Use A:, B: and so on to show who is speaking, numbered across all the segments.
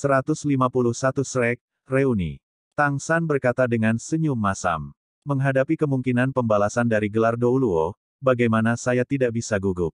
A: 151 Srek, Reuni. Tang San berkata dengan senyum masam. Menghadapi kemungkinan pembalasan dari gelar Douluo, bagaimana saya tidak bisa gugup?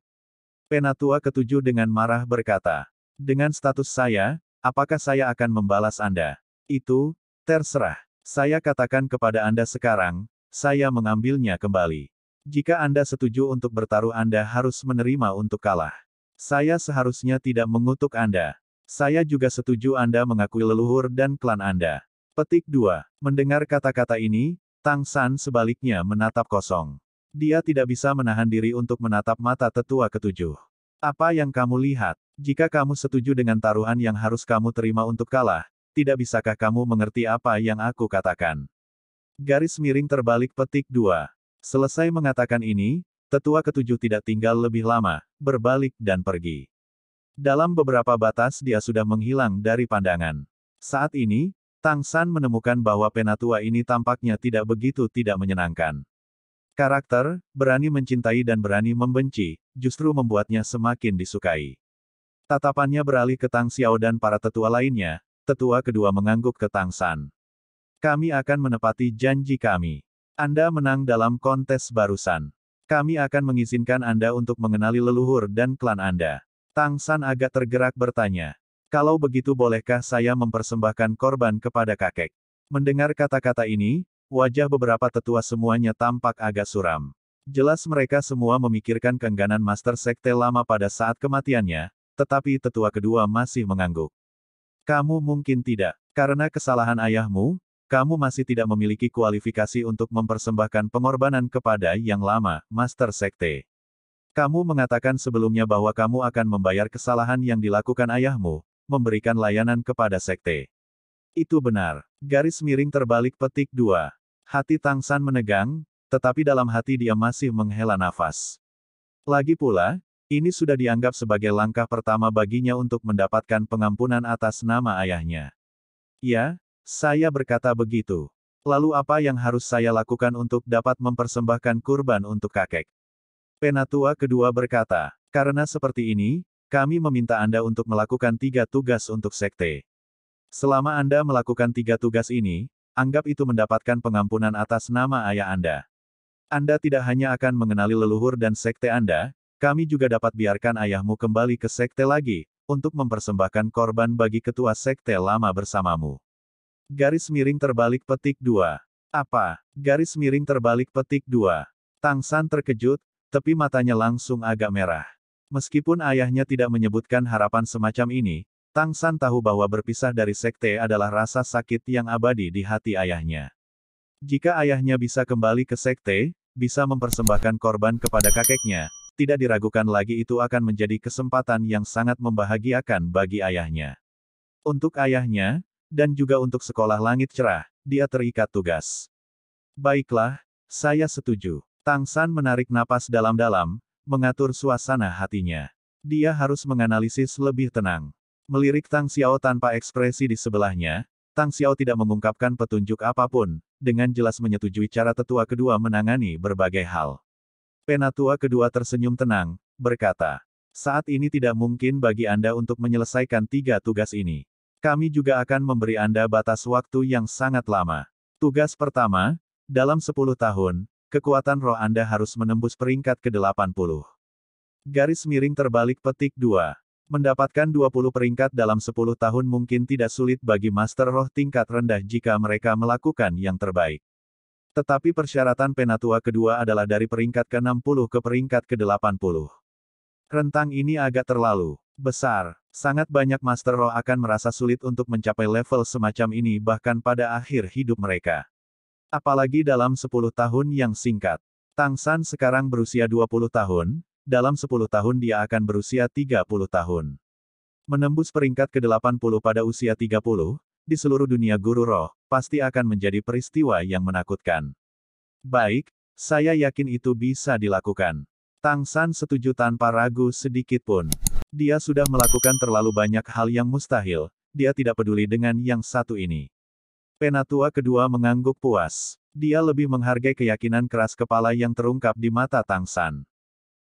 A: Penatua ketujuh dengan marah berkata. Dengan status saya, apakah saya akan membalas Anda? Itu, terserah. Saya katakan kepada Anda sekarang, saya mengambilnya kembali. Jika Anda setuju untuk bertaruh Anda harus menerima untuk kalah. Saya seharusnya tidak mengutuk Anda. Saya juga setuju Anda mengakui leluhur dan klan Anda. Petik 2. Mendengar kata-kata ini, Tang San sebaliknya menatap kosong. Dia tidak bisa menahan diri untuk menatap mata tetua ketujuh. Apa yang kamu lihat? Jika kamu setuju dengan taruhan yang harus kamu terima untuk kalah, tidak bisakah kamu mengerti apa yang aku katakan? Garis miring terbalik petik 2. Selesai mengatakan ini, tetua ketujuh tidak tinggal lebih lama, berbalik dan pergi. Dalam beberapa batas dia sudah menghilang dari pandangan. Saat ini, Tang San menemukan bahwa penatua ini tampaknya tidak begitu tidak menyenangkan. Karakter, berani mencintai dan berani membenci, justru membuatnya semakin disukai. Tatapannya beralih ke Tang Xiao dan para tetua lainnya, tetua kedua mengangguk ke Tang San. Kami akan menepati janji kami. Anda menang dalam kontes barusan. Kami akan mengizinkan Anda untuk mengenali leluhur dan klan Anda. Tang San agak tergerak bertanya. Kalau begitu bolehkah saya mempersembahkan korban kepada kakek? Mendengar kata-kata ini, wajah beberapa tetua semuanya tampak agak suram. Jelas mereka semua memikirkan keengganan Master Sekte lama pada saat kematiannya, tetapi tetua kedua masih mengangguk. Kamu mungkin tidak, karena kesalahan ayahmu, kamu masih tidak memiliki kualifikasi untuk mempersembahkan pengorbanan kepada yang lama, Master Sekte. Kamu mengatakan sebelumnya bahwa kamu akan membayar kesalahan yang dilakukan ayahmu, memberikan layanan kepada sekte. Itu benar. Garis miring terbalik petik dua. Hati Tang San menegang, tetapi dalam hati dia masih menghela nafas. Lagi pula, ini sudah dianggap sebagai langkah pertama baginya untuk mendapatkan pengampunan atas nama ayahnya. Ya, saya berkata begitu. Lalu apa yang harus saya lakukan untuk dapat mempersembahkan kurban untuk kakek? Penatua kedua berkata, karena seperti ini, kami meminta Anda untuk melakukan tiga tugas untuk sekte. Selama Anda melakukan tiga tugas ini, anggap itu mendapatkan pengampunan atas nama ayah Anda. Anda tidak hanya akan mengenali leluhur dan sekte Anda, kami juga dapat biarkan ayahmu kembali ke sekte lagi, untuk mempersembahkan korban bagi ketua sekte lama bersamamu. Garis miring terbalik petik dua. Apa? Garis miring terbalik petik dua. Tang San terkejut, tapi matanya langsung agak merah. Meskipun ayahnya tidak menyebutkan harapan semacam ini, Tang San tahu bahwa berpisah dari sekte adalah rasa sakit yang abadi di hati ayahnya. Jika ayahnya bisa kembali ke sekte, bisa mempersembahkan korban kepada kakeknya, tidak diragukan lagi itu akan menjadi kesempatan yang sangat membahagiakan bagi ayahnya. Untuk ayahnya, dan juga untuk sekolah langit cerah, dia terikat tugas. Baiklah, saya setuju. Tang San menarik napas dalam-dalam, mengatur suasana hatinya. Dia harus menganalisis lebih tenang. Melirik Tang Xiao tanpa ekspresi di sebelahnya, Tang Xiao tidak mengungkapkan petunjuk apapun, dengan jelas menyetujui cara tetua kedua menangani berbagai hal. Penatua kedua tersenyum tenang, berkata, saat ini tidak mungkin bagi Anda untuk menyelesaikan tiga tugas ini. Kami juga akan memberi Anda batas waktu yang sangat lama. Tugas pertama, dalam sepuluh tahun, kekuatan roh Anda harus menembus peringkat ke-80. Garis miring terbalik petik 2. Mendapatkan 20 peringkat dalam 10 tahun mungkin tidak sulit bagi master roh tingkat rendah jika mereka melakukan yang terbaik. Tetapi persyaratan penatua kedua adalah dari peringkat ke-60 ke peringkat ke-80. Rentang ini agak terlalu besar. Sangat banyak master roh akan merasa sulit untuk mencapai level semacam ini bahkan pada akhir hidup mereka. Apalagi dalam 10 tahun yang singkat. Tang San sekarang berusia 20 tahun, dalam 10 tahun dia akan berusia 30 tahun. Menembus peringkat ke-80 pada usia 30, di seluruh dunia guru roh, pasti akan menjadi peristiwa yang menakutkan. Baik, saya yakin itu bisa dilakukan. Tang San setuju tanpa ragu sedikit pun. Dia sudah melakukan terlalu banyak hal yang mustahil, dia tidak peduli dengan yang satu ini. Penatua kedua mengangguk puas. Dia lebih menghargai keyakinan keras kepala yang terungkap di mata Tang San.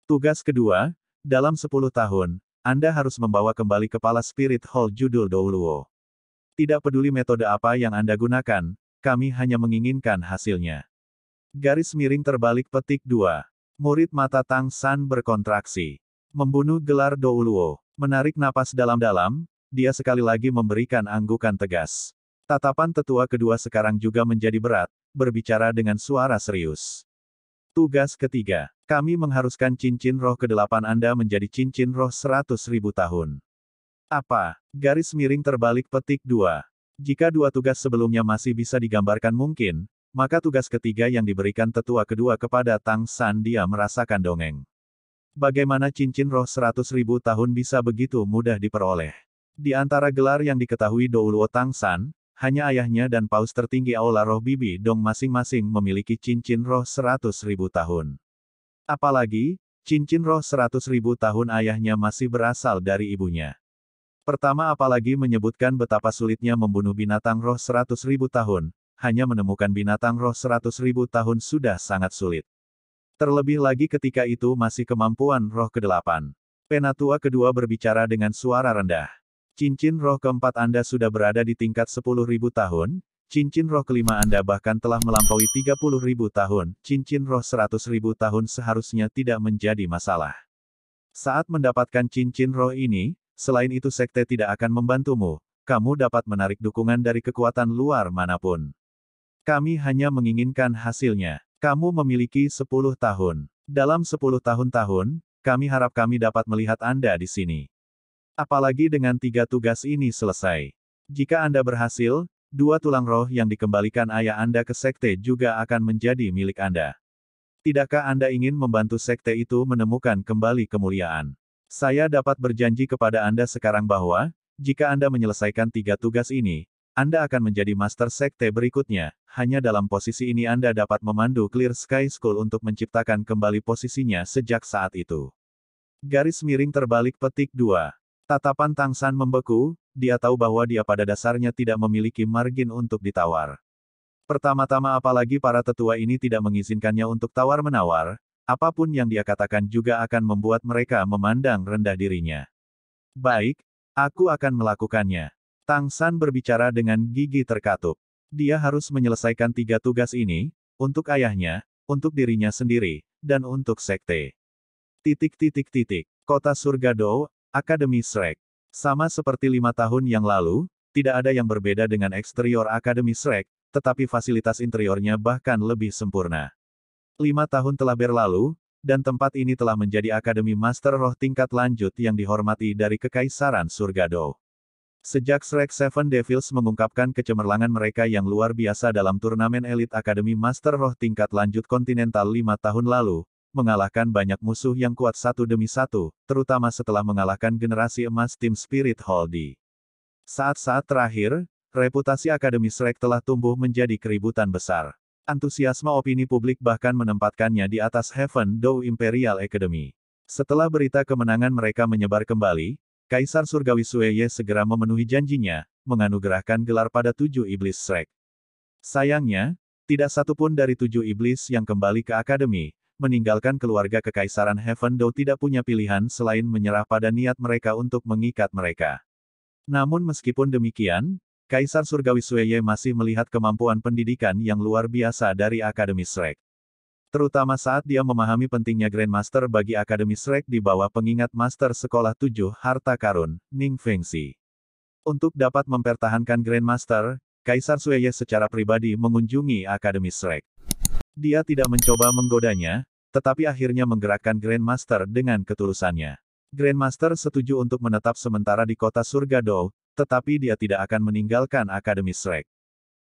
A: Tugas kedua, dalam 10 tahun, Anda harus membawa kembali kepala Spirit Hall judul Douluo. Tidak peduli metode apa yang Anda gunakan, kami hanya menginginkan hasilnya. Garis miring terbalik petik dua. Murid mata Tang San berkontraksi. Membunuh gelar Douluo. Menarik napas dalam-dalam, dia sekali lagi memberikan anggukan tegas. Tatapan tetua kedua sekarang juga menjadi berat, berbicara dengan suara serius. Tugas ketiga, kami mengharuskan cincin roh kedelapan Anda menjadi cincin roh seratus ribu tahun. Apa? Garis miring terbalik petik dua. Jika dua tugas sebelumnya masih bisa digambarkan mungkin, maka tugas ketiga yang diberikan tetua kedua kepada Tang San dia merasakan dongeng. Bagaimana cincin roh seratus ribu tahun bisa begitu mudah diperoleh? Di antara gelar yang diketahui Douluo Tang San, hanya ayahnya dan paus tertinggi Aula Roh Bibi Dong masing-masing memiliki cincin roh seratus tahun. Apalagi, cincin roh seratus tahun ayahnya masih berasal dari ibunya. Pertama apalagi menyebutkan betapa sulitnya membunuh binatang roh seratus tahun, hanya menemukan binatang roh seratus tahun sudah sangat sulit. Terlebih lagi ketika itu masih kemampuan roh kedelapan. Penatua kedua berbicara dengan suara rendah. Cincin roh keempat Anda sudah berada di tingkat 10.000 tahun, cincin roh kelima Anda bahkan telah melampaui 30.000 tahun, cincin roh 100.000 tahun seharusnya tidak menjadi masalah. Saat mendapatkan cincin roh ini, selain itu sekte tidak akan membantumu, kamu dapat menarik dukungan dari kekuatan luar manapun. Kami hanya menginginkan hasilnya. Kamu memiliki 10 tahun. Dalam 10 tahun-tahun, kami harap kami dapat melihat Anda di sini. Apalagi dengan tiga tugas ini selesai. Jika Anda berhasil, dua tulang roh yang dikembalikan ayah Anda ke sekte juga akan menjadi milik Anda. Tidakkah Anda ingin membantu sekte itu menemukan kembali kemuliaan? Saya dapat berjanji kepada Anda sekarang bahwa, jika Anda menyelesaikan tiga tugas ini, anda akan menjadi master sekte berikutnya. Hanya dalam posisi ini Anda dapat memandu Clear Sky School untuk menciptakan kembali posisinya sejak saat itu. Garis miring terbalik petik 2. Tatapan Tang San membeku, dia tahu bahwa dia pada dasarnya tidak memiliki margin untuk ditawar. Pertama-tama apalagi para tetua ini tidak mengizinkannya untuk tawar-menawar, apapun yang dia katakan juga akan membuat mereka memandang rendah dirinya. Baik, aku akan melakukannya. Tang San berbicara dengan gigi terkatup. Dia harus menyelesaikan tiga tugas ini, untuk ayahnya, untuk dirinya sendiri, dan untuk sekte. Titik titik titik. Kota surga Dou, Akademi Shrek. Sama seperti lima tahun yang lalu, tidak ada yang berbeda dengan eksterior Akademi Shrek, tetapi fasilitas interiornya bahkan lebih sempurna. Lima tahun telah berlalu, dan tempat ini telah menjadi Akademi Master Roh tingkat lanjut yang dihormati dari Kekaisaran Surgado. Sejak Shrek Seven Devils mengungkapkan kecemerlangan mereka yang luar biasa dalam turnamen elit Akademi Master Roh tingkat lanjut kontinental lima tahun lalu, mengalahkan banyak musuh yang kuat satu demi satu, terutama setelah mengalahkan generasi emas tim Spirit Hall di saat-saat terakhir, reputasi Akademi Shrek telah tumbuh menjadi keributan besar. Antusiasme opini publik bahkan menempatkannya di atas Heaven Dou Imperial Academy. Setelah berita kemenangan mereka menyebar kembali, Kaisar Surgawi Sueye segera memenuhi janjinya, menganugerahkan gelar pada tujuh iblis Shrek. Sayangnya, tidak satupun dari tujuh iblis yang kembali ke akademi, meninggalkan keluarga Kekaisaran Heaven Dao tidak punya pilihan selain menyerah pada niat mereka untuk mengikat mereka. Namun meskipun demikian, Kaisar Surgawi Sueye masih melihat kemampuan pendidikan yang luar biasa dari Akademi Shrek. Terutama saat dia memahami pentingnya Grandmaster bagi Akademi Shrek di bawah pengingat Master Sekolah 7 Harta Karun, Ning Fengxi. Untuk dapat mempertahankan Grandmaster, Kaisar Sueye secara pribadi mengunjungi Akademi Shrek. Dia tidak mencoba menggodanya, tetapi akhirnya menggerakkan Grandmaster dengan ketulusannya. Grandmaster setuju untuk menetap sementara di kota surga Dou, tetapi dia tidak akan meninggalkan Akademi Shrek.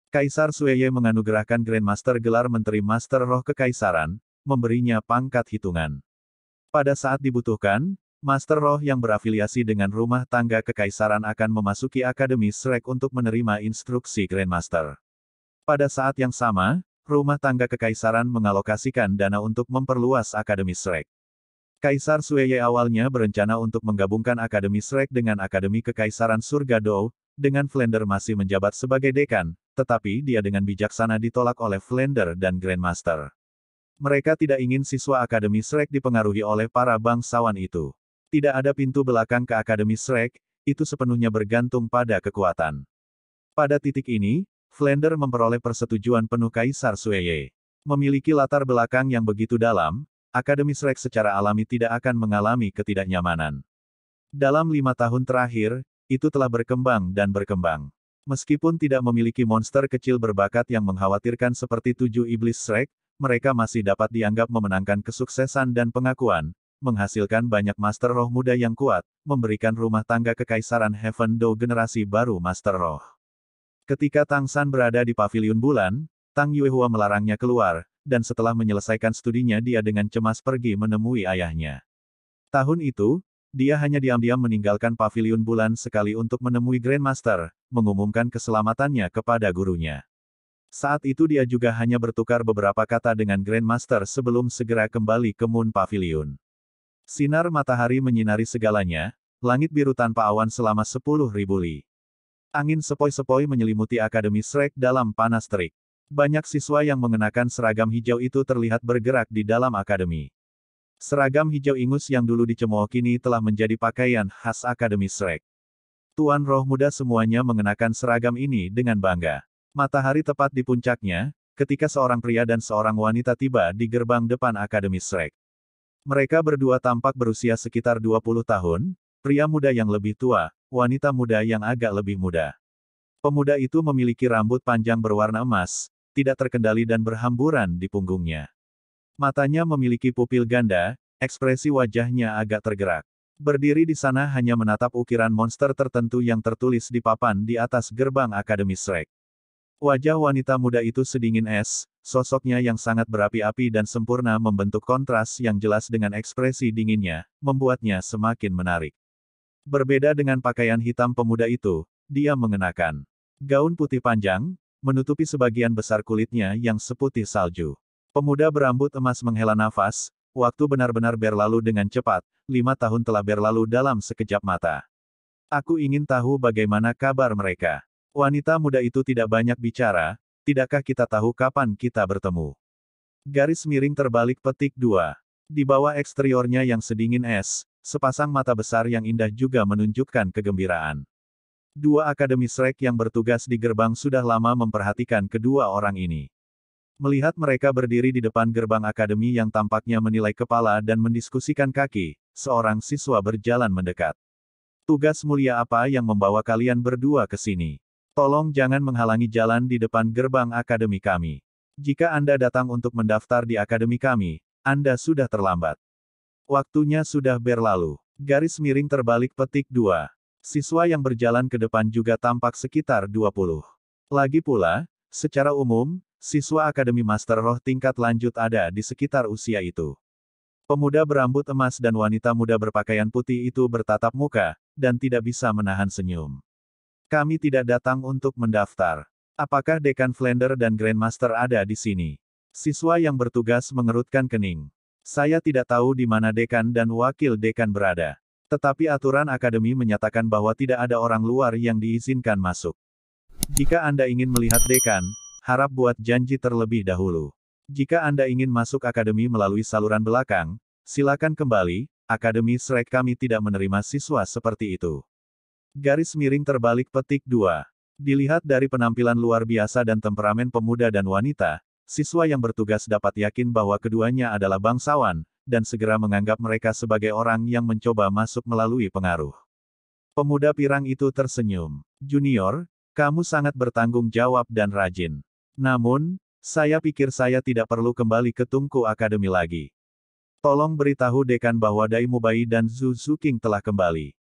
A: Kaisar Sueye menganugerahkan Grandmaster gelar Menteri Master Roh Kekaisaran, memberinya pangkat hitungan. Pada saat dibutuhkan, Master Roh yang berafiliasi dengan rumah tangga kekaisaran akan memasuki Akademi Shrek untuk menerima instruksi Grandmaster. Pada saat yang sama, rumah tangga kekaisaran mengalokasikan dana untuk memperluas Akademi Shrek. Kaisar Sueye awalnya berencana untuk menggabungkan Akademi Shrek dengan Akademi Kekaisaran Surga Dou, dengan Flender masih menjabat sebagai dekan, tetapi dia dengan bijaksana ditolak oleh Flender dan Grandmaster. Mereka tidak ingin siswa Akademi Shrek dipengaruhi oleh para bangsawan itu. Tidak ada pintu belakang ke Akademi Shrek, itu sepenuhnya bergantung pada kekuatan. Pada titik ini, Flender memperoleh persetujuan penuh Kaisar Sueye. Memiliki latar belakang yang begitu dalam, Akademi Shrek secara alami tidak akan mengalami ketidaknyamanan. Dalam lima tahun terakhir, itu telah berkembang dan berkembang. Meskipun tidak memiliki monster kecil berbakat yang mengkhawatirkan seperti tujuh iblis Shrek, mereka masih dapat dianggap memenangkan kesuksesan dan pengakuan, menghasilkan banyak master roh muda yang kuat, memberikan rumah tangga kekaisaran Heaven Do generasi baru master roh. Ketika Tang San berada di pavilion bulan, Tang Yuehua melarangnya keluar, dan setelah menyelesaikan studinya dia dengan cemas pergi menemui ayahnya. Tahun itu, dia hanya diam-diam meninggalkan pavilion bulan sekali untuk menemui Grandmaster, mengumumkan keselamatannya kepada gurunya. Saat itu dia juga hanya bertukar beberapa kata dengan Grandmaster sebelum segera kembali ke Moon Pavilion. Sinar matahari menyinari segalanya, langit biru tanpa awan selama sepuluh ribu li. Angin sepoi-sepoi menyelimuti Akademi Shrek dalam panas terik. Banyak siswa yang mengenakan seragam hijau itu terlihat bergerak di dalam akademi. Seragam hijau ingus yang dulu dicemooh kini telah menjadi pakaian khas Akademi Shrek. Tuan roh muda semuanya mengenakan seragam ini dengan bangga. Matahari tepat di puncaknya, ketika seorang pria dan seorang wanita tiba di gerbang depan Akademi Shrek. Mereka berdua tampak berusia sekitar 20 tahun, Pria muda yang lebih tua, wanita muda yang agak lebih muda. Pemuda itu memiliki rambut panjang berwarna emas, tidak terkendali dan berhamburan di punggungnya. Matanya memiliki pupil ganda, ekspresi wajahnya agak tergerak. Berdiri di sana hanya menatap ukiran monster tertentu yang tertulis di papan di atas gerbang Akademi Shrek. Wajah wanita muda itu sedingin es, sosoknya yang sangat berapi-api dan sempurna membentuk kontras yang jelas dengan ekspresi dinginnya, membuatnya semakin menarik. Berbeda dengan pakaian hitam pemuda itu, dia mengenakan gaun putih panjang, menutupi sebagian besar kulitnya yang seputih salju. Pemuda berambut emas menghela nafas, waktu benar-benar berlalu dengan cepat, lima tahun telah berlalu dalam sekejap mata. Aku ingin tahu bagaimana kabar mereka. Wanita muda itu tidak banyak bicara, tidakkah kita tahu kapan kita bertemu? Garis miring terbalik petik dua. Di bawah eksteriornya yang sedingin es, sepasang mata besar yang indah juga menunjukkan kegembiraan. Dua akademi srek yang bertugas di gerbang sudah lama memperhatikan kedua orang ini. Melihat mereka berdiri di depan gerbang akademi yang tampaknya menilai kepala dan mendiskusikan kaki, seorang siswa berjalan mendekat. Tugas mulia apa yang membawa kalian berdua ke sini? Tolong jangan menghalangi jalan di depan gerbang akademi kami. Jika Anda datang untuk mendaftar di akademi kami, Anda sudah terlambat. Waktunya sudah berlalu. Garis miring terbalik petik 2. Siswa yang berjalan ke depan juga tampak sekitar 20. Lagi pula, secara umum, siswa Akademi Master Roh tingkat lanjut ada di sekitar usia itu. Pemuda berambut emas dan wanita muda berpakaian putih itu bertatap muka, dan tidak bisa menahan senyum. Kami tidak datang untuk mendaftar. Apakah Dekan Flender dan Grandmaster ada di sini? Siswa yang bertugas mengerutkan kening. Saya tidak tahu di mana dekan dan wakil dekan berada. Tetapi aturan akademi menyatakan bahwa tidak ada orang luar yang diizinkan masuk. Jika Anda ingin melihat dekan, harap buat janji terlebih dahulu. Jika Anda ingin masuk akademi melalui saluran belakang, silakan kembali, Akademi Srek kami tidak menerima siswa seperti itu. Garis miring terbalik petik 2. Dilihat dari penampilan luar biasa dan temperamen pemuda dan wanita, siswa yang bertugas dapat yakin bahwa keduanya adalah bangsawan, dan segera menganggap mereka sebagai orang yang mencoba masuk melalui pengaruh. Pemuda pirang itu tersenyum. Junior, kamu sangat bertanggung jawab dan rajin. Namun, saya pikir saya tidak perlu kembali ke Tungku Akademi lagi. Tolong beritahu Dekan bahwa Daimu Mubai dan Zhu Zuking telah kembali.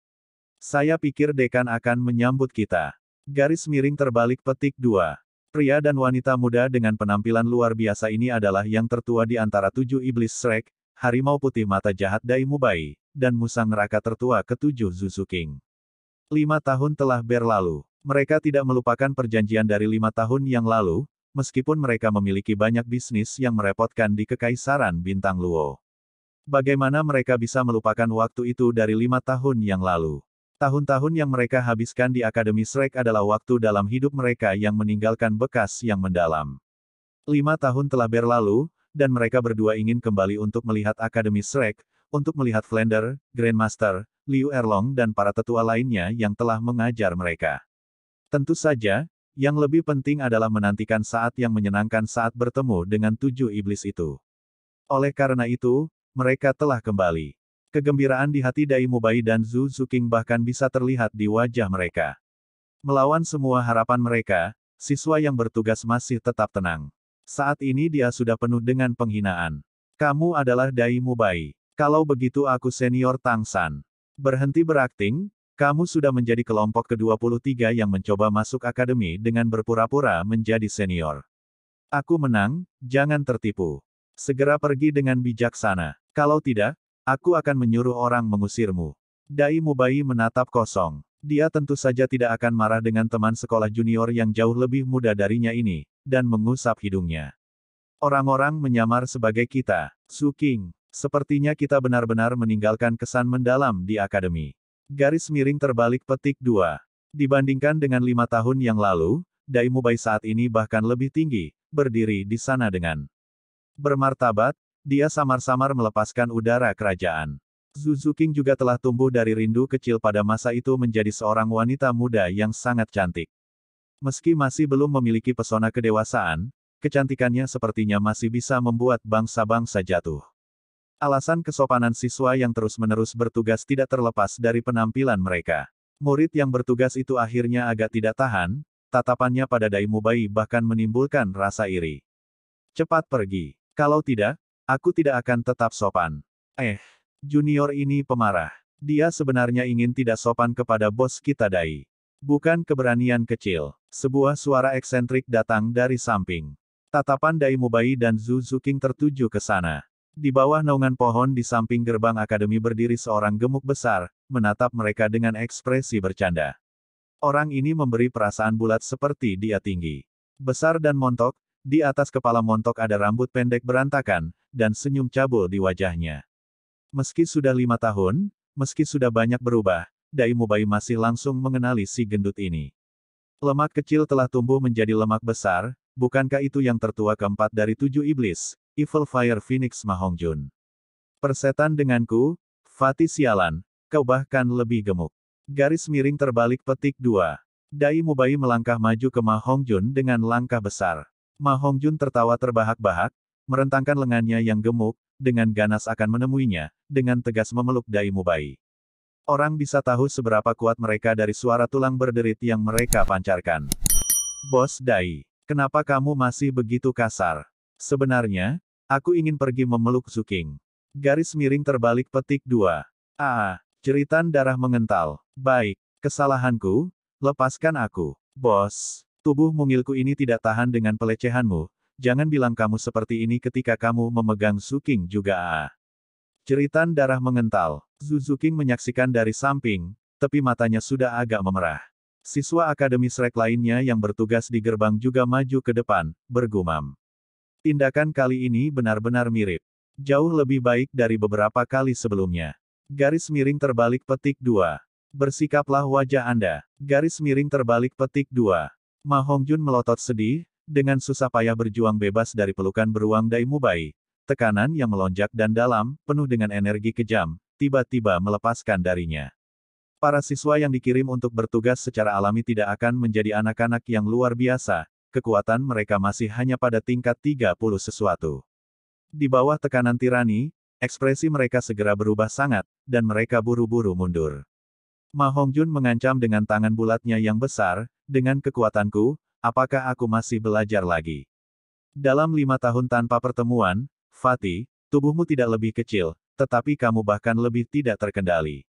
A: Saya pikir Dekan akan menyambut kita. Garis miring terbalik petik 2. Pria dan wanita muda dengan penampilan luar biasa ini adalah yang tertua di antara tujuh iblis Shrek, harimau putih mata jahat Dai Mubai, dan musang neraka tertua ketujuh Zuzu King. Lima tahun telah berlalu. Mereka tidak melupakan perjanjian dari lima tahun yang lalu, meskipun mereka memiliki banyak bisnis yang merepotkan di Kekaisaran Bintang Luo. Bagaimana mereka bisa melupakan waktu itu dari lima tahun yang lalu? Tahun-tahun yang mereka habiskan di Akademi Shrek adalah waktu dalam hidup mereka yang meninggalkan bekas yang mendalam. Lima tahun telah berlalu, dan mereka berdua ingin kembali untuk melihat Akademi Shrek, untuk melihat Flender, Grandmaster, Liu Erlong dan para tetua lainnya yang telah mengajar mereka. Tentu saja, yang lebih penting adalah menantikan saat yang menyenangkan saat bertemu dengan tujuh iblis itu. Oleh karena itu, mereka telah kembali. Kegembiraan di hati Dai Mubai dan Zhu Zuking bahkan bisa terlihat di wajah mereka. Melawan semua harapan mereka, siswa yang bertugas masih tetap tenang. Saat ini dia sudah penuh dengan penghinaan. Kamu adalah Dai Mubai. Kalau begitu aku senior Tang San. Berhenti berakting, kamu sudah menjadi kelompok ke-23 yang mencoba masuk akademi dengan berpura-pura menjadi senior. Aku menang, jangan tertipu. Segera pergi dengan bijaksana. Kalau tidak, Aku akan menyuruh orang mengusirmu. Dai Mubai menatap kosong. Dia tentu saja tidak akan marah dengan teman sekolah junior yang jauh lebih muda darinya ini, dan mengusap hidungnya. Orang-orang menyamar sebagai kita, Su Suking. Sepertinya kita benar-benar meninggalkan kesan mendalam di akademi. Garis miring terbalik petik dua. Dibandingkan dengan lima tahun yang lalu, Dai Mubai saat ini bahkan lebih tinggi, berdiri di sana dengan bermartabat, dia samar-samar melepaskan udara kerajaan. Zuzuking juga telah tumbuh dari rindu kecil pada masa itu menjadi seorang wanita muda yang sangat cantik. Meski masih belum memiliki pesona kedewasaan, kecantikannya sepertinya masih bisa membuat bangsa-bangsa jatuh. Alasan kesopanan siswa yang terus-menerus bertugas tidak terlepas dari penampilan mereka. Murid yang bertugas itu akhirnya agak tidak tahan, tatapannya pada Daimubai bahkan menimbulkan rasa iri. Cepat pergi. Kalau tidak, Aku tidak akan tetap sopan. Eh, junior ini pemarah. Dia sebenarnya ingin tidak sopan kepada bos kita Dai. Bukan keberanian kecil. Sebuah suara eksentrik datang dari samping. Tatapan Dai Mubai dan Zhu Zuking tertuju ke sana. Di bawah naungan pohon di samping gerbang akademi berdiri seorang gemuk besar, menatap mereka dengan ekspresi bercanda. Orang ini memberi perasaan bulat seperti dia tinggi. Besar dan montok, di atas kepala montok ada rambut pendek berantakan, dan senyum cabul di wajahnya. Meski sudah lima tahun, meski sudah banyak berubah, Dai Mubai masih langsung mengenali si gendut ini. Lemak kecil telah tumbuh menjadi lemak besar, bukankah itu yang tertua keempat dari tujuh iblis, Evil Fire Phoenix Mahongjun. Persetan denganku, Fatih Sialan, kau bahkan lebih gemuk. Garis miring terbalik petik dua. Dai Mubai melangkah maju ke Mahongjun dengan langkah besar. Ma Hongjun tertawa terbahak-bahak, merentangkan lengannya yang gemuk, dengan ganas akan menemuinya, dengan tegas memeluk Dai Mubai. Orang bisa tahu seberapa kuat mereka dari suara tulang berderit yang mereka pancarkan. Bos Dai, kenapa kamu masih begitu kasar? Sebenarnya, aku ingin pergi memeluk Zuking. Garis miring terbalik petik dua. Ah, jeritan darah mengental. Baik, kesalahanku, lepaskan aku. Bos. Tubuh mungilku ini tidak tahan dengan pelecehanmu, jangan bilang kamu seperti ini ketika kamu memegang Suking juga ah. darah mengental. Zuzuking menyaksikan dari samping, tapi matanya sudah agak memerah. Siswa Akademi Srek lainnya yang bertugas di gerbang juga maju ke depan, bergumam. Tindakan kali ini benar-benar mirip. Jauh lebih baik dari beberapa kali sebelumnya. Garis miring terbalik petik dua. Bersikaplah wajah Anda. Garis miring terbalik petik dua. Ma Hongjun melotot sedih, dengan susah payah berjuang bebas dari pelukan beruang Dai Mubai. Tekanan yang melonjak dan dalam, penuh dengan energi kejam, tiba-tiba melepaskan darinya. Para siswa yang dikirim untuk bertugas secara alami tidak akan menjadi anak-anak yang luar biasa, kekuatan mereka masih hanya pada tingkat 30 sesuatu. Di bawah tekanan tirani, ekspresi mereka segera berubah sangat, dan mereka buru-buru mundur. Ma Hongjun mengancam dengan tangan bulatnya yang besar, dengan kekuatanku, apakah aku masih belajar lagi? Dalam lima tahun tanpa pertemuan, Fatih, tubuhmu tidak lebih kecil, tetapi kamu bahkan lebih tidak terkendali.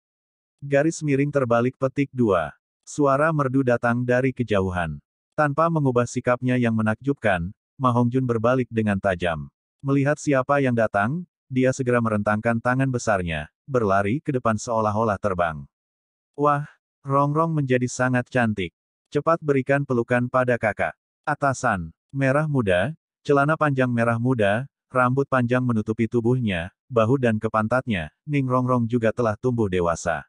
A: Garis miring terbalik petik dua. Suara merdu datang dari kejauhan. Tanpa mengubah sikapnya yang menakjubkan, Mahongjun berbalik dengan tajam. Melihat siapa yang datang, dia segera merentangkan tangan besarnya, berlari ke depan seolah-olah terbang. Wah, Rongrong menjadi sangat cantik. Cepat berikan pelukan pada kakak. Atasan, merah muda, celana panjang merah muda, rambut panjang menutupi tubuhnya, bahu dan kepantatnya, Ning Rongrong juga telah tumbuh dewasa.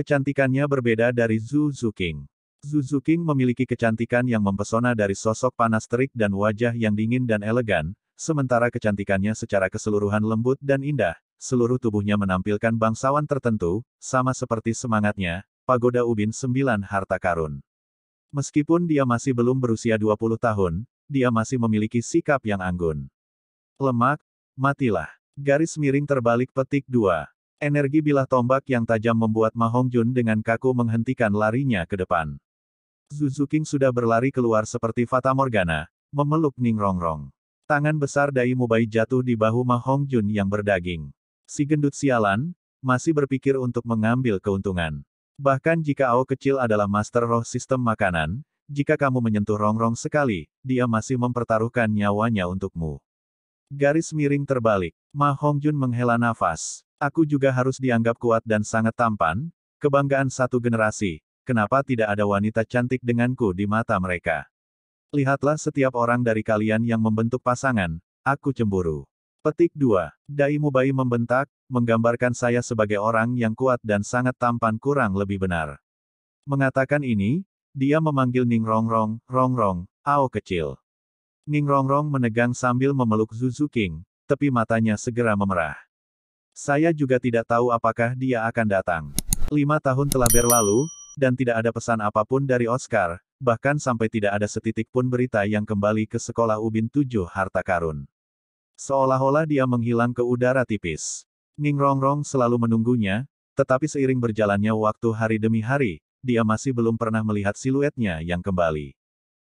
A: Kecantikannya berbeda dari Zhu Zuking. Zhu Zuking memiliki kecantikan yang mempesona dari sosok panas terik dan wajah yang dingin dan elegan, sementara kecantikannya secara keseluruhan lembut dan indah, seluruh tubuhnya menampilkan bangsawan tertentu, sama seperti semangatnya, Pagoda Ubin sembilan Harta Karun. Meskipun dia masih belum berusia 20 tahun, dia masih memiliki sikap yang anggun. Lemak, matilah. Garis miring terbalik petik 2. Energi bilah tombak yang tajam membuat Mahong Jun dengan kaku menghentikan larinya ke depan. Zuzuking sudah berlari keluar seperti Fata Morgana, memeluk Ning Rongrong. Tangan besar Dai Mubai jatuh di bahu Mahong Jun yang berdaging. Si gendut sialan, masih berpikir untuk mengambil keuntungan. Bahkan jika Ao kecil adalah master roh sistem makanan, jika kamu menyentuh rongrong sekali, dia masih mempertaruhkan nyawanya untukmu. Garis miring terbalik. Ma Hongjun menghela nafas. Aku juga harus dianggap kuat dan sangat tampan, kebanggaan satu generasi. Kenapa tidak ada wanita cantik denganku di mata mereka? Lihatlah setiap orang dari kalian yang membentuk pasangan, aku cemburu. Petik 2. Dai Mubai membentak, menggambarkan saya sebagai orang yang kuat dan sangat tampan kurang lebih benar. Mengatakan ini, dia memanggil Ning Rongrong, Rongrong, Ao kecil. Ning Rongrong menegang sambil memeluk Zuzu King, tepi matanya segera memerah. Saya juga tidak tahu apakah dia akan datang. Lima tahun telah berlalu, dan tidak ada pesan apapun dari Oscar, bahkan sampai tidak ada setitik pun berita yang kembali ke sekolah Ubin 7 harta karun. Seolah-olah dia menghilang ke udara tipis. Ning Rongrong selalu menunggunya, tetapi seiring berjalannya waktu hari demi hari, dia masih belum pernah melihat siluetnya yang kembali.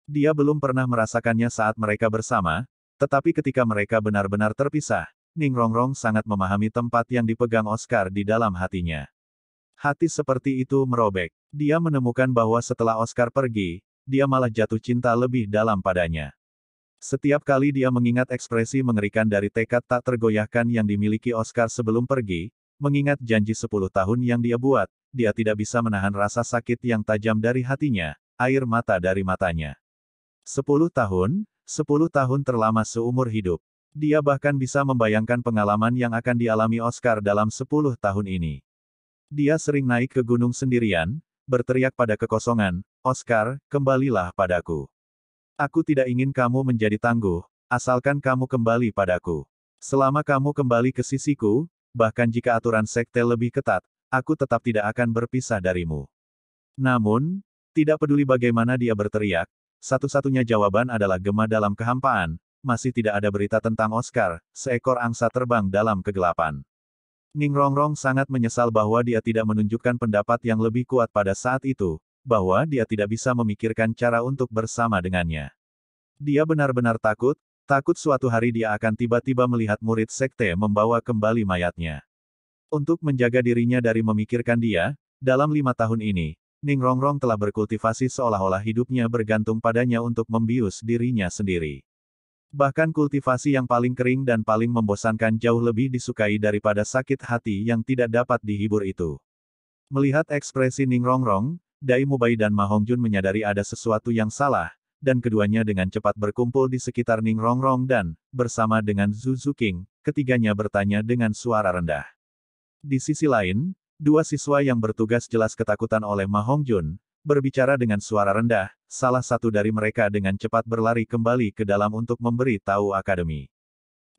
A: Dia belum pernah merasakannya saat mereka bersama, tetapi ketika mereka benar-benar terpisah, Ning Rongrong sangat memahami tempat yang dipegang Oscar di dalam hatinya. Hati seperti itu merobek. Dia menemukan bahwa setelah Oscar pergi, dia malah jatuh cinta lebih dalam padanya. Setiap kali dia mengingat ekspresi mengerikan dari tekad tak tergoyahkan yang dimiliki Oscar sebelum pergi, mengingat janji 10 tahun yang dia buat, dia tidak bisa menahan rasa sakit yang tajam dari hatinya, air mata dari matanya. 10 tahun, 10 tahun terlama seumur hidup. Dia bahkan bisa membayangkan pengalaman yang akan dialami Oscar dalam 10 tahun ini. Dia sering naik ke gunung sendirian, berteriak pada kekosongan, Oscar, kembalilah padaku. Aku tidak ingin kamu menjadi tangguh, asalkan kamu kembali padaku. Selama kamu kembali ke sisiku, bahkan jika aturan sekte lebih ketat, aku tetap tidak akan berpisah darimu. Namun, tidak peduli bagaimana dia berteriak, satu-satunya jawaban adalah gema dalam kehampaan, masih tidak ada berita tentang Oscar, seekor angsa terbang dalam kegelapan. Ning Rongrong sangat menyesal bahwa dia tidak menunjukkan pendapat yang lebih kuat pada saat itu, bahwa dia tidak bisa memikirkan cara untuk bersama dengannya. Dia benar-benar takut, takut suatu hari dia akan tiba-tiba melihat murid sekte membawa kembali mayatnya. Untuk menjaga dirinya dari memikirkan dia, dalam lima tahun ini, Ning Rongrong telah berkultivasi seolah-olah hidupnya bergantung padanya untuk membius dirinya sendiri. Bahkan kultivasi yang paling kering dan paling membosankan jauh lebih disukai daripada sakit hati yang tidak dapat dihibur itu. Melihat ekspresi Ning Rongrong, Dai Mubai dan Ma Hongjun menyadari ada sesuatu yang salah, dan keduanya dengan cepat berkumpul di sekitar Ning Rongrong dan, bersama dengan Zhu Zuking, ketiganya bertanya dengan suara rendah. Di sisi lain, dua siswa yang bertugas jelas ketakutan oleh Ma Hongjun, berbicara dengan suara rendah, salah satu dari mereka dengan cepat berlari kembali ke dalam untuk memberi tahu akademi.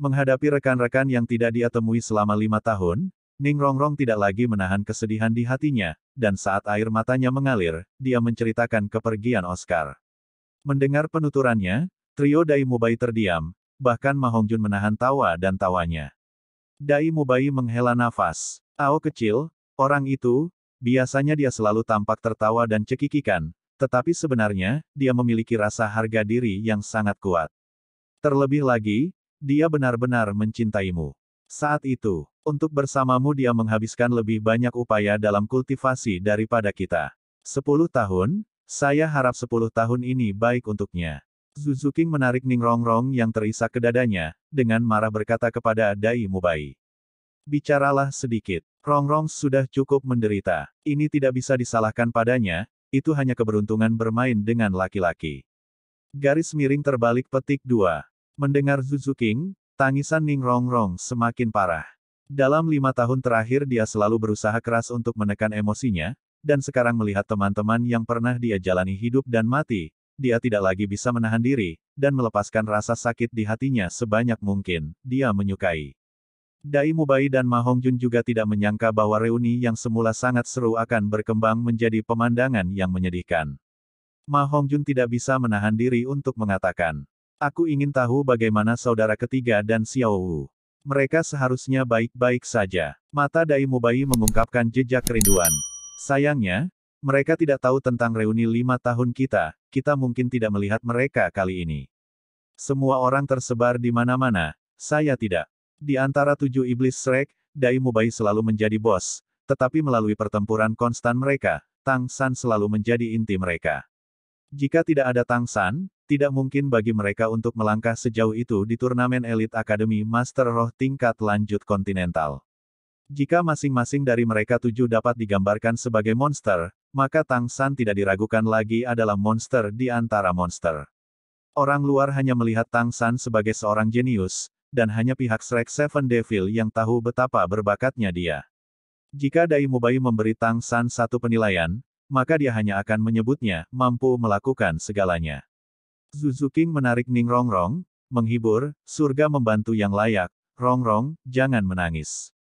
A: Menghadapi rekan-rekan yang tidak dia temui selama lima tahun, Ning Rongrong tidak lagi menahan kesedihan di hatinya, dan saat air matanya mengalir, dia menceritakan kepergian Oscar. Mendengar penuturannya, trio Dai Mubai terdiam, bahkan Mahongjun menahan tawa dan tawanya. Dai Mubai menghela nafas. Ao kecil, orang itu, biasanya dia selalu tampak tertawa dan cekikikan, tetapi sebenarnya, dia memiliki rasa harga diri yang sangat kuat. Terlebih lagi, dia benar-benar mencintaimu. Saat itu, untuk bersamamu dia menghabiskan lebih banyak upaya dalam kultivasi daripada kita. Sepuluh tahun, saya harap sepuluh tahun ini baik untuknya. Zuzuking menarik Ning Rongrong yang terisak ke dadanya, dengan marah berkata kepada Dai Mubai. Bicaralah sedikit. Rongrong sudah cukup menderita. Ini tidak bisa disalahkan padanya, itu hanya keberuntungan bermain dengan laki-laki. Garis miring terbalik petik 2. Mendengar Zuzuking, Tangisan Ning Rongrong semakin parah. Dalam lima tahun terakhir dia selalu berusaha keras untuk menekan emosinya, dan sekarang melihat teman-teman yang pernah dia jalani hidup dan mati, dia tidak lagi bisa menahan diri, dan melepaskan rasa sakit di hatinya sebanyak mungkin, dia menyukai. Dai Mubai dan Ma Jun juga tidak menyangka bahwa reuni yang semula sangat seru akan berkembang menjadi pemandangan yang menyedihkan. Ma Jun tidak bisa menahan diri untuk mengatakan, Aku ingin tahu bagaimana saudara ketiga dan Xiao Wu. Mereka seharusnya baik-baik saja. Mata Dai Mubai mengungkapkan jejak kerinduan. Sayangnya, mereka tidak tahu tentang reuni lima tahun kita, kita mungkin tidak melihat mereka kali ini. Semua orang tersebar di mana-mana, saya tidak. Di antara tujuh iblis Shrek, Dai Mubai selalu menjadi bos, tetapi melalui pertempuran konstan mereka, Tang San selalu menjadi inti mereka. Jika tidak ada Tang San, tidak mungkin bagi mereka untuk melangkah sejauh itu di turnamen elit Akademi Master Roh tingkat lanjut kontinental. Jika masing-masing dari mereka tujuh dapat digambarkan sebagai monster, maka Tang San tidak diragukan lagi adalah monster di antara monster. Orang luar hanya melihat Tang San sebagai seorang jenius, dan hanya pihak Shrek Seven Devil yang tahu betapa berbakatnya dia. Jika Dai Mubai memberi Tang San satu penilaian, maka dia hanya akan menyebutnya mampu melakukan segalanya. Zuzuking menarik Ning Rongrong, menghibur, surga membantu yang layak, Rongrong, jangan menangis.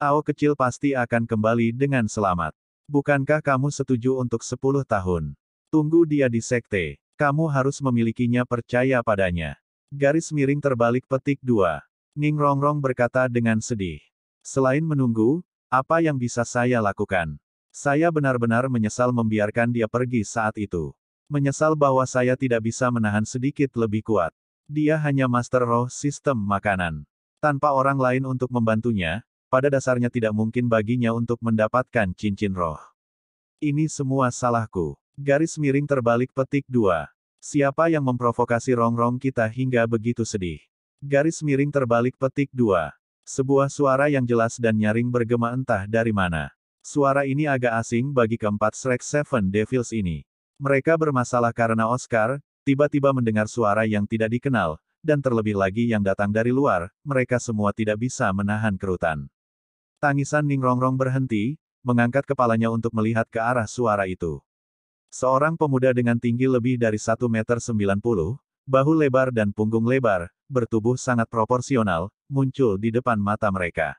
A: Ao kecil pasti akan kembali dengan selamat. Bukankah kamu setuju untuk 10 tahun? Tunggu dia di sekte. Kamu harus memilikinya percaya padanya. Garis miring terbalik petik dua. Ning Rongrong berkata dengan sedih. Selain menunggu, apa yang bisa saya lakukan? Saya benar-benar menyesal membiarkan dia pergi saat itu. Menyesal bahwa saya tidak bisa menahan sedikit lebih kuat. Dia hanya master roh sistem makanan. Tanpa orang lain untuk membantunya, pada dasarnya tidak mungkin baginya untuk mendapatkan cincin roh. Ini semua salahku. Garis miring terbalik petik 2. Siapa yang memprovokasi rongrong kita hingga begitu sedih? Garis miring terbalik petik 2. Sebuah suara yang jelas dan nyaring bergema entah dari mana. Suara ini agak asing bagi keempat Shrek Seven Devils ini. Mereka bermasalah karena Oscar, tiba-tiba mendengar suara yang tidak dikenal, dan terlebih lagi yang datang dari luar, mereka semua tidak bisa menahan kerutan. Tangisan Ning Rongrong berhenti, mengangkat kepalanya untuk melihat ke arah suara itu. Seorang pemuda dengan tinggi lebih dari 1 meter 90, bahu lebar dan punggung lebar, bertubuh sangat proporsional, muncul di depan mata mereka.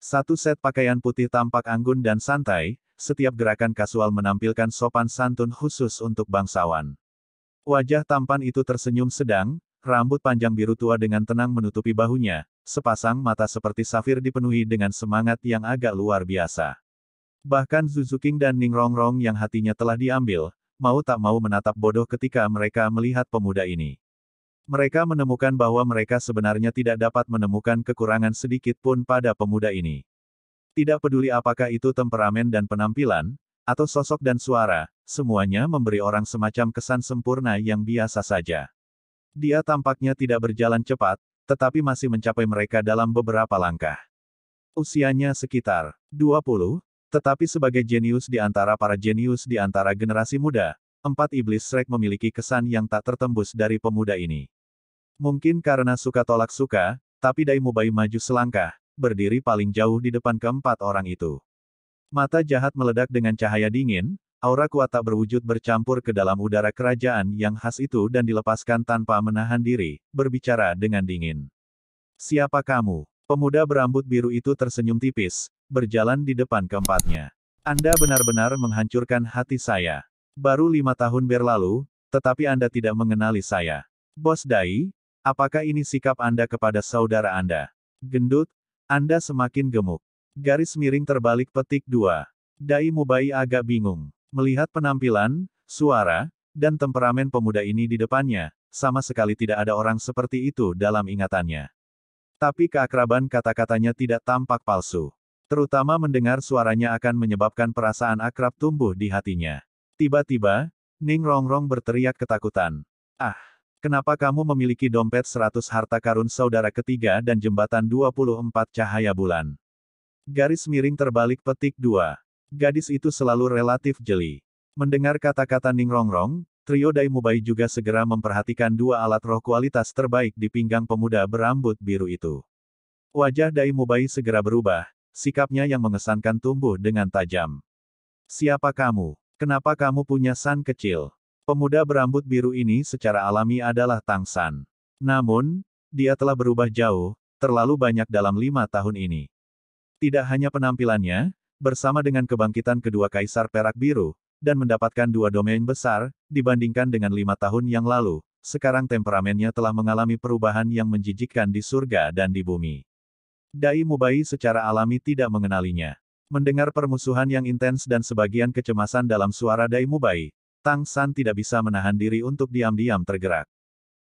A: Satu set pakaian putih tampak anggun dan santai, setiap gerakan kasual menampilkan sopan santun khusus untuk bangsawan. Wajah tampan itu tersenyum sedang, rambut panjang biru tua dengan tenang menutupi bahunya, sepasang mata seperti safir dipenuhi dengan semangat yang agak luar biasa. Bahkan Zuzuking dan Ning Rongrong yang hatinya telah diambil, mau tak mau menatap bodoh ketika mereka melihat pemuda ini. Mereka menemukan bahwa mereka sebenarnya tidak dapat menemukan kekurangan sedikit pun pada pemuda ini. Tidak peduli apakah itu temperamen dan penampilan, atau sosok dan suara, semuanya memberi orang semacam kesan sempurna yang biasa saja. Dia tampaknya tidak berjalan cepat, tetapi masih mencapai mereka dalam beberapa langkah. Usianya sekitar 20, tetapi sebagai jenius di antara para jenius di antara generasi muda, empat iblis Shrek memiliki kesan yang tak tertembus dari pemuda ini. Mungkin karena suka tolak suka, tapi Daimubai maju selangkah, berdiri paling jauh di depan keempat orang itu. Mata jahat meledak dengan cahaya dingin, aura kuat tak berwujud bercampur ke dalam udara kerajaan yang khas itu dan dilepaskan tanpa menahan diri, berbicara dengan dingin. Siapa kamu? Pemuda berambut biru itu tersenyum tipis, berjalan di depan keempatnya. Anda benar-benar menghancurkan hati saya. Baru lima tahun berlalu, tetapi Anda tidak mengenali saya. Bos Dai, apakah ini sikap Anda kepada saudara Anda? Gendut, anda semakin gemuk. Garis miring terbalik petik 2. Dai Mubai agak bingung. Melihat penampilan, suara, dan temperamen pemuda ini di depannya, sama sekali tidak ada orang seperti itu dalam ingatannya. Tapi keakraban kata-katanya tidak tampak palsu. Terutama mendengar suaranya akan menyebabkan perasaan akrab tumbuh di hatinya. Tiba-tiba, Ning Rongrong berteriak ketakutan. Ah! Kenapa kamu memiliki dompet 100 harta karun saudara ketiga dan jembatan 24 cahaya bulan? Garis miring terbalik petik 2. Gadis itu selalu relatif jeli. Mendengar kata-kata Ning Rongrong, trio Mubai juga segera memperhatikan dua alat roh kualitas terbaik di pinggang pemuda berambut biru itu. Wajah Dai Mubai segera berubah, sikapnya yang mengesankan tumbuh dengan tajam. Siapa kamu? Kenapa kamu punya san kecil? Pemuda berambut biru ini secara alami adalah Tang San. Namun, dia telah berubah jauh, terlalu banyak dalam lima tahun ini. Tidak hanya penampilannya, bersama dengan kebangkitan kedua kaisar perak biru, dan mendapatkan dua domain besar, dibandingkan dengan lima tahun yang lalu, sekarang temperamennya telah mengalami perubahan yang menjijikkan di surga dan di bumi. Dai Mubai secara alami tidak mengenalinya. Mendengar permusuhan yang intens dan sebagian kecemasan dalam suara Dai Mubai, Tang San tidak bisa menahan diri untuk diam-diam tergerak.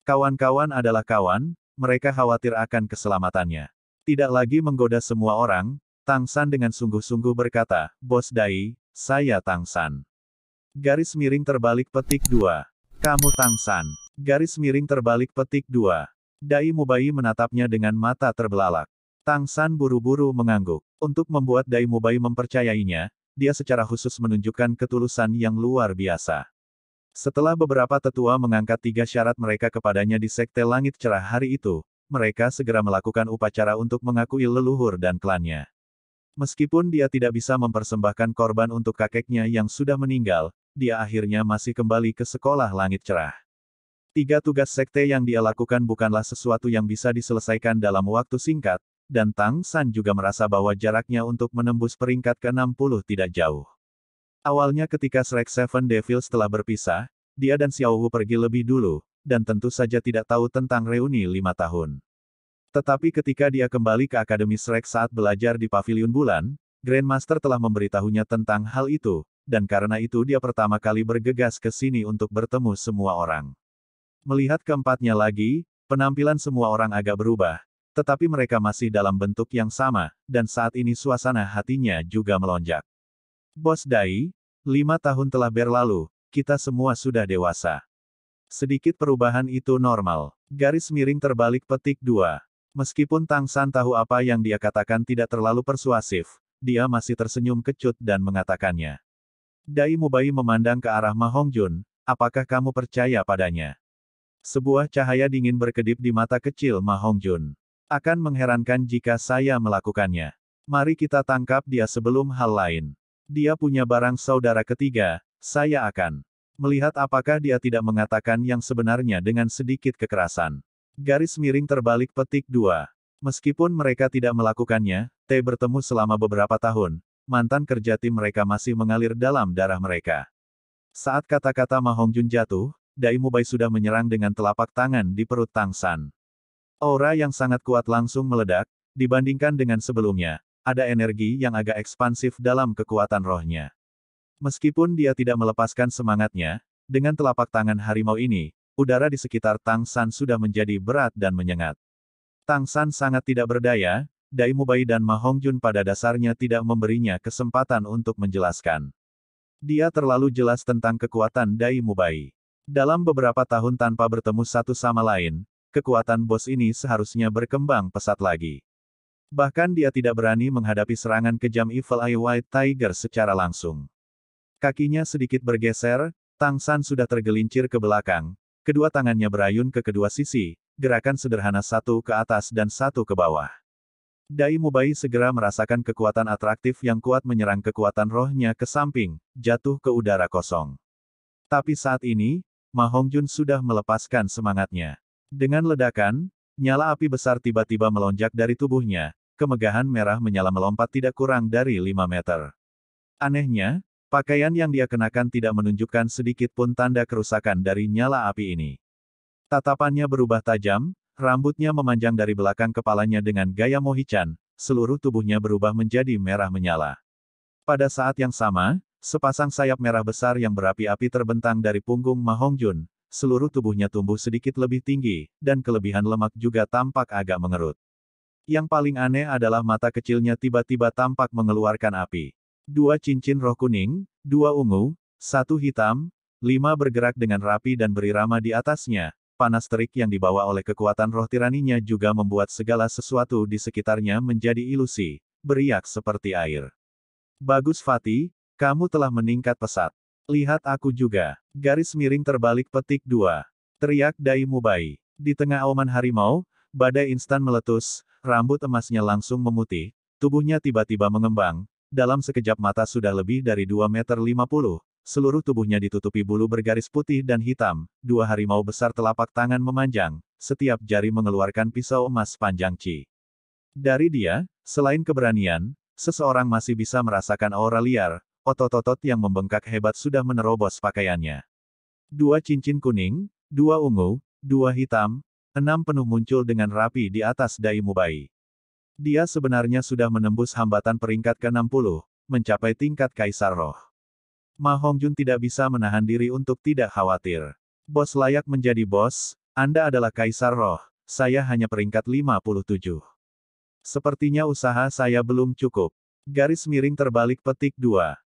A: Kawan-kawan adalah kawan, mereka khawatir akan keselamatannya. Tidak lagi menggoda semua orang, Tang San dengan sungguh-sungguh berkata, Bos Dai, saya Tang San. Garis miring terbalik petik dua, Kamu Tang San. Garis miring terbalik petik dua. Dai Mubai menatapnya dengan mata terbelalak. Tang San buru-buru mengangguk. Untuk membuat Dai Mubai mempercayainya, dia secara khusus menunjukkan ketulusan yang luar biasa. Setelah beberapa tetua mengangkat tiga syarat mereka kepadanya di Sekte Langit Cerah hari itu, mereka segera melakukan upacara untuk mengakui leluhur dan klannya. Meskipun dia tidak bisa mempersembahkan korban untuk kakeknya yang sudah meninggal, dia akhirnya masih kembali ke sekolah langit cerah. Tiga tugas sekte yang dia lakukan bukanlah sesuatu yang bisa diselesaikan dalam waktu singkat, dan Tang San juga merasa bahwa jaraknya untuk menembus peringkat ke-60 tidak jauh. Awalnya ketika Shrek Seven Devils telah berpisah, dia dan Xiao Wu pergi lebih dulu, dan tentu saja tidak tahu tentang reuni lima tahun. Tetapi ketika dia kembali ke Akademi Shrek saat belajar di Paviliun Bulan, Grandmaster telah memberitahunya tentang hal itu, dan karena itu dia pertama kali bergegas ke sini untuk bertemu semua orang. Melihat keempatnya lagi, penampilan semua orang agak berubah, tetapi mereka masih dalam bentuk yang sama, dan saat ini suasana hatinya juga melonjak. Bos Dai, lima tahun telah berlalu, kita semua sudah dewasa. Sedikit perubahan itu normal. Garis miring terbalik petik dua. Meskipun Tang San tahu apa yang dia katakan tidak terlalu persuasif, dia masih tersenyum kecut dan mengatakannya. Dai Mubai memandang ke arah Mahong Hongjun, apakah kamu percaya padanya? Sebuah cahaya dingin berkedip di mata kecil Mahong Hongjun. Akan mengherankan jika saya melakukannya. Mari kita tangkap dia sebelum hal lain. Dia punya barang saudara ketiga, saya akan melihat apakah dia tidak mengatakan yang sebenarnya dengan sedikit kekerasan. Garis miring terbalik petik 2. Meskipun mereka tidak melakukannya, T bertemu selama beberapa tahun, mantan kerja tim mereka masih mengalir dalam darah mereka. Saat kata-kata Mahongjun jatuh, Dai Mubai sudah menyerang dengan telapak tangan di perut Tang San. Aura yang sangat kuat langsung meledak, dibandingkan dengan sebelumnya. Ada energi yang agak ekspansif dalam kekuatan rohnya. Meskipun dia tidak melepaskan semangatnya, dengan telapak tangan harimau ini, udara di sekitar Tang San sudah menjadi berat dan menyengat. Tang San sangat tidak berdaya, Dai Mubai dan Ma Hongjun pada dasarnya tidak memberinya kesempatan untuk menjelaskan. Dia terlalu jelas tentang kekuatan Dai Mubai. Dalam beberapa tahun tanpa bertemu satu sama lain, kekuatan bos ini seharusnya berkembang pesat lagi. Bahkan dia tidak berani menghadapi serangan kejam Evil Eye White Tiger secara langsung. Kakinya sedikit bergeser, Tang San sudah tergelincir ke belakang, kedua tangannya berayun ke kedua sisi, gerakan sederhana satu ke atas dan satu ke bawah. Dai Mubai segera merasakan kekuatan atraktif yang kuat menyerang kekuatan rohnya ke samping, jatuh ke udara kosong. Tapi saat ini, Ma Hongjun sudah melepaskan semangatnya. Dengan ledakan, nyala api besar tiba-tiba melonjak dari tubuhnya, kemegahan merah menyala melompat tidak kurang dari 5 meter. Anehnya, pakaian yang dia kenakan tidak menunjukkan sedikit pun tanda kerusakan dari nyala api ini. Tatapannya berubah tajam, rambutnya memanjang dari belakang kepalanya dengan gaya Mohican, seluruh tubuhnya berubah menjadi merah menyala. Pada saat yang sama, sepasang sayap merah besar yang berapi-api terbentang dari punggung Mahongjun, seluruh tubuhnya tumbuh sedikit lebih tinggi, dan kelebihan lemak juga tampak agak mengerut. Yang paling aneh adalah mata kecilnya tiba-tiba tampak mengeluarkan api. Dua cincin roh kuning, dua ungu, satu hitam, lima bergerak dengan rapi dan berirama di atasnya. Panas terik yang dibawa oleh kekuatan roh tiraninya juga membuat segala sesuatu di sekitarnya menjadi ilusi, beriak seperti air. Bagus Fatih, kamu telah meningkat pesat. Lihat aku juga. Garis miring terbalik petik dua. Teriak Dai Mubai. Di tengah auman harimau, badai instan meletus, rambut emasnya langsung memutih, tubuhnya tiba-tiba mengembang, dalam sekejap mata sudah lebih dari 2 meter 50, seluruh tubuhnya ditutupi bulu bergaris putih dan hitam, dua harimau besar telapak tangan memanjang, setiap jari mengeluarkan pisau emas panjang Ci. Dari dia, selain keberanian, seseorang masih bisa merasakan aura liar, otot-otot yang membengkak hebat sudah menerobos pakaiannya. Dua cincin kuning, dua ungu, dua hitam, enam penuh muncul dengan rapi di atas dai Mubai. Dia sebenarnya sudah menembus hambatan peringkat ke-60, mencapai tingkat Kaisar Roh. Ma Hongjun tidak bisa menahan diri untuk tidak khawatir. Bos layak menjadi bos, Anda adalah Kaisar Roh, saya hanya peringkat 57. Sepertinya usaha saya belum cukup. Garis miring terbalik petik 2.